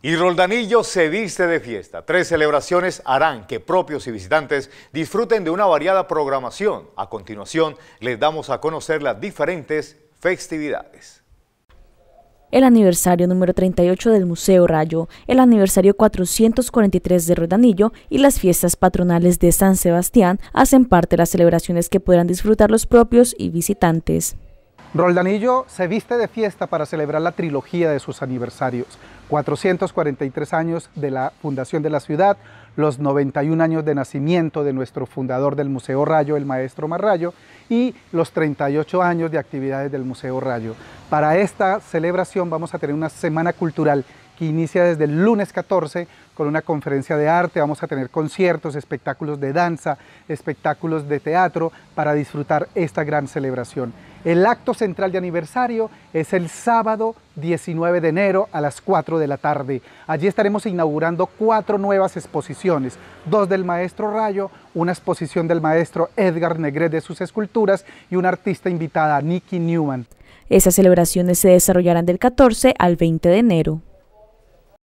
Y Roldanillo se viste de fiesta. Tres celebraciones harán que propios y visitantes disfruten de una variada programación. A continuación, les damos a conocer las diferentes festividades. El aniversario número 38 del Museo Rayo, el aniversario 443 de Roldanillo y las fiestas patronales de San Sebastián hacen parte de las celebraciones que podrán disfrutar los propios y visitantes. Roldanillo se viste de fiesta para celebrar la trilogía de sus aniversarios. 443 años de la fundación de la ciudad, los 91 años de nacimiento de nuestro fundador del Museo Rayo, el maestro Marrayo, y los 38 años de actividades del Museo Rayo. Para esta celebración vamos a tener una semana cultural que inicia desde el lunes 14 con una conferencia de arte. Vamos a tener conciertos, espectáculos de danza, espectáculos de teatro para disfrutar esta gran celebración. El acto central de aniversario es el sábado 19 de enero a las 4 de la tarde. Allí estaremos inaugurando cuatro nuevas exposiciones, dos del maestro Rayo, una exposición del maestro Edgar Negret de sus esculturas y una artista invitada, Nikki Newman. Esas celebraciones se desarrollarán del 14 al 20 de enero.